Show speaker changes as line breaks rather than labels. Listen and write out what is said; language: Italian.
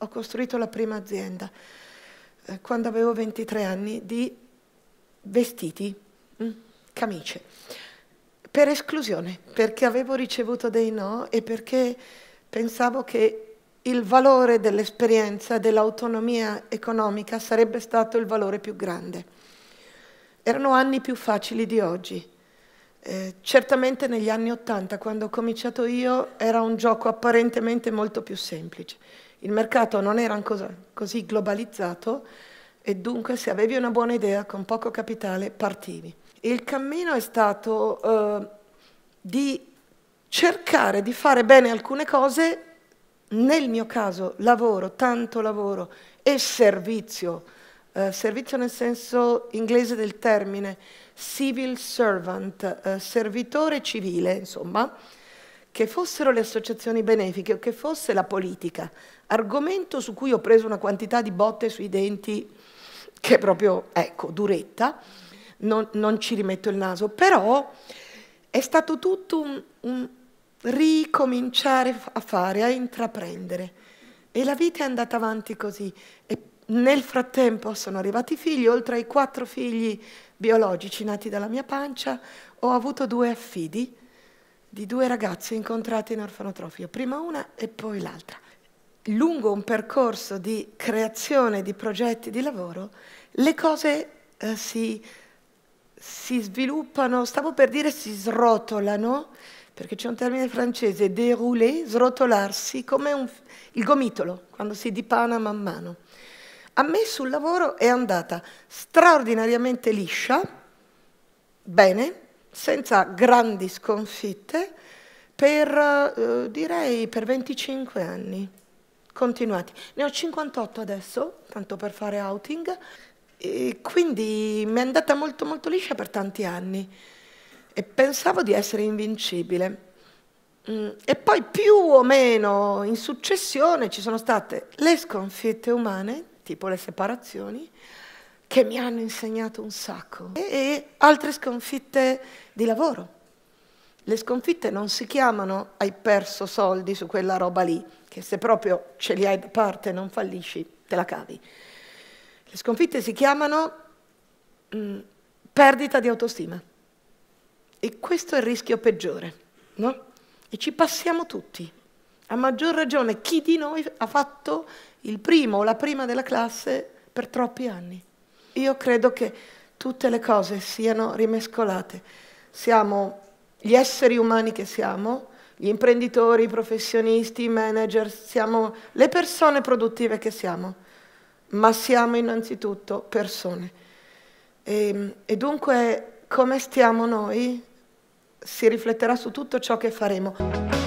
ho costruito la prima azienda eh, quando avevo 23 anni di vestiti, mh, mm, camicie, per esclusione, perché avevo ricevuto dei no e perché pensavo che il valore dell'esperienza, dell'autonomia economica sarebbe stato il valore più grande. Erano anni più facili di oggi. Eh, certamente negli anni Ottanta, quando ho cominciato io, era un gioco apparentemente molto più semplice. Il mercato non era così globalizzato e dunque se avevi una buona idea, con poco capitale, partivi. Il cammino è stato eh, di cercare di fare bene alcune cose, nel mio caso lavoro, tanto lavoro e servizio, eh, servizio nel senso inglese del termine, civil servant, eh, servitore civile, insomma, che fossero le associazioni benefiche o che fosse la politica, argomento su cui ho preso una quantità di botte sui denti che è proprio, ecco, duretta, non, non ci rimetto il naso, però è stato tutto un, un ricominciare a fare, a intraprendere. E la vita è andata avanti così. E nel frattempo sono arrivati i figli, oltre ai quattro figli biologici nati dalla mia pancia, ho avuto due affidi di due ragazze incontrate in orfanotrofio, prima una e poi l'altra. Lungo un percorso di creazione di progetti di lavoro, le cose eh, si, si sviluppano, stavo per dire si srotolano, perché c'è un termine francese, dérouler, srotolarsi, come un, il gomitolo, quando si dipana man mano. A me sul lavoro è andata straordinariamente liscia, bene, senza grandi sconfitte per, eh, direi, per 25 anni continuati. Ne ho 58 adesso, tanto per fare outing, e quindi mi è andata molto molto liscia per tanti anni e pensavo di essere invincibile. Mm, e poi più o meno in successione ci sono state le sconfitte umane, tipo le separazioni, che mi hanno insegnato un sacco e, e altre sconfitte di lavoro. Le sconfitte non si chiamano hai perso soldi su quella roba lì, che se proprio ce li hai da parte e non fallisci, te la cavi. Le sconfitte si chiamano mh, mm, perdita di autostima. E questo è il rischio peggiore, no? E ci passiamo tutti. A maggior ragione chi di noi ha fatto il primo o la prima della classe per troppi anni. Io credo che tutte le cose siano rimescolate. Siamo gli esseri umani che siamo, gli imprenditori, i professionisti, i manager, siamo le persone produttive che siamo, ma siamo innanzitutto persone. E, ehm, e dunque come stiamo noi si rifletterà su tutto ciò che faremo.